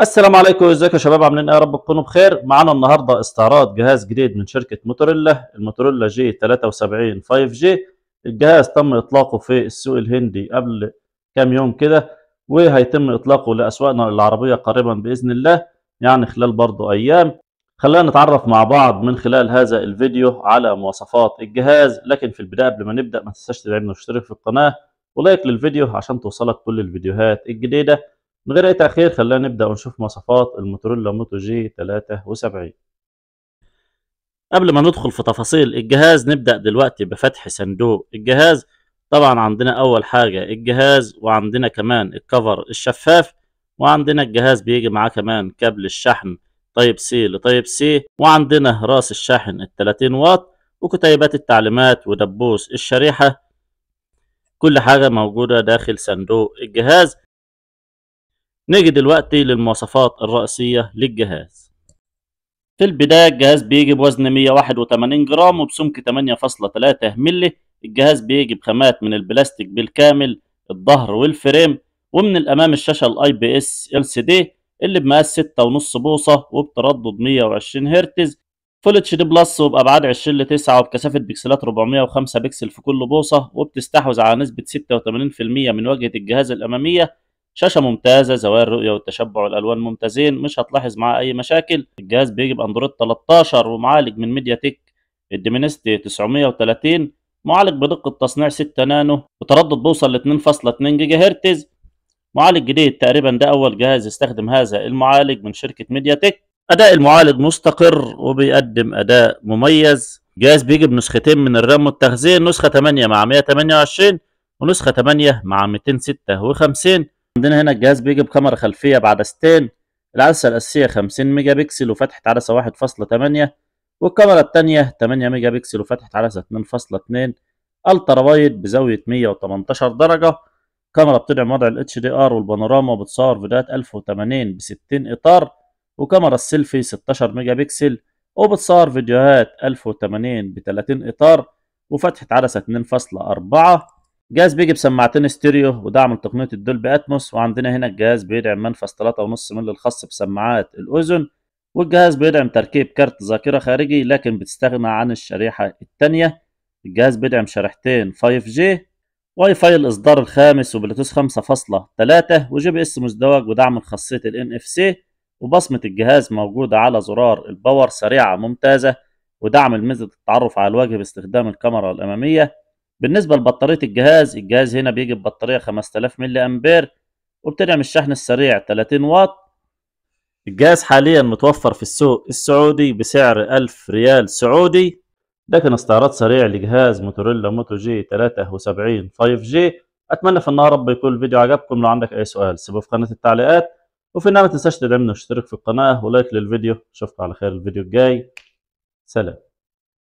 السلام عليكم ازيكم يا شباب عاملين ايه يا رب تكونوا بخير معانا النهارده استعراض جهاز جديد من شركه موتوريلا الموتوريلا جي 73 5 جي الجهاز تم اطلاقه في السوق الهندي قبل كام يوم كده وهيتم اطلاقه لاسواقنا العربيه قريبا باذن الله يعني خلال برضه ايام خلينا نتعرف مع بعض من خلال هذا الفيديو على مواصفات الجهاز لكن في البدايه قبل ما نبدا ما تنساش تدعمنا واشترك في القناه ولايك للفيديو عشان توصلك كل الفيديوهات الجديده من غير أي تأخير خلينا نبدأ ونشوف مواصفات الموتورولا موتو جي 73 قبل ما ندخل في تفاصيل الجهاز نبدأ دلوقتي بفتح صندوق الجهاز طبعا عندنا أول حاجة الجهاز وعندنا كمان الكفر الشفاف وعندنا الجهاز بيجي معاه كمان كابل الشحن طيب سي لطيب سي وعندنا راس الشاحن ال 30 واط وكتيبات التعليمات ودبوس الشريحة كل حاجة موجودة داخل صندوق الجهاز نيجي دلوقتي للمواصفات الرئيسية للجهاز في البداية الجهاز بيجي بوزن 181 جرام وبسمك 8.3 ملي الجهاز بيجي بخامات من البلاستيك بالكامل الظهر والفريم ومن الأمام الشاشة الاي بي اس ال سي دي اللي بمقاس 6.5 بوصة وبتردد 120 هرتز فول اتش دي بلس وبأبعاد 20 ل 9 وبكثافة بكسلات 405 بكسل في كل بوصة وبتستحوذ على نسبة 86% من واجهة الجهاز الأمامية شاشة ممتازة زوايا الرؤية والتشبع والألوان ممتازين مش هتلاحظ معاه أي مشاكل الجهاز بيجي بأندرويد 13 ومعالج من ميديا تك الديمينستي 930 معالج بدقة تصنيع 6 نانو وتردد بوصل ل 2.2 جيجا هرتز معالج جديد تقريبا ده أول جهاز يستخدم هذا المعالج من شركة ميديا تك أداء المعالج مستقر وبيقدم أداء مميز جهاز بيجي بنسختين من الرام والتخزين نسخة 8 مع 128 ونسخة 8 مع 256 عندنا هنا الجهاز بيجي بكاميرا خلفية بعدستين العدسة الأساسية 50 ميجا بكسل وفتحة عدسة 1.8 والكاميرا الثانيه 8 ميجا بكسل وفتحة عدسة 2.2 الترا وايد بزاوية 118 درجة كاميرا بتدعم وضع الاتش دي ار والبانوراما وبتصور فيديوهات 1080 ب 60 إطار وكاميرا السيلفي 16 ميجا بكسل وبتصور فيديوهات 1080 ب 30 إطار وفتحة عدسة 2.4 الجهاز بيجي بسماعتين ستيريو ودعم لتقنية الدولبي اتموس وعندنا هنا الجهاز بيدعم منفذ 3.5 مللي الخاص بسماعات الأذن والجهاز بيدعم تركيب كارت ذاكرة خارجي لكن بتستغنى عن الشريحة التانية الجهاز بيدعم شريحتين 5G واي فاي الإصدار الخامس وبلوتوث 5.3 وجي بي اس مزدوج ودعم خاصية ال NFC وبصمة الجهاز موجودة على زرار الباور سريعة ممتازة ودعم الميزة التعرف على الوجه باستخدام الكاميرا الأمامية بالنسبه لبطاريه الجهاز الجهاز هنا بيجي ببطاريه 5000 ملي امبير وبتدعم الشحن السريع 30 واط الجهاز حاليا متوفر في السوق السعودي بسعر 1000 ريال سعودي ده كان استعراض سريع لجهاز موتوريلا موتو جي 73 5 جي اتمنى في النهار رب يكون الفيديو عجبكم لو عندك اي سؤال سيبه في قناه التعليقات وفي النهايه ما تنساش تدعمنا واشترك في القناه ولايك للفيديو اشوفكم على خير الفيديو الجاي سلام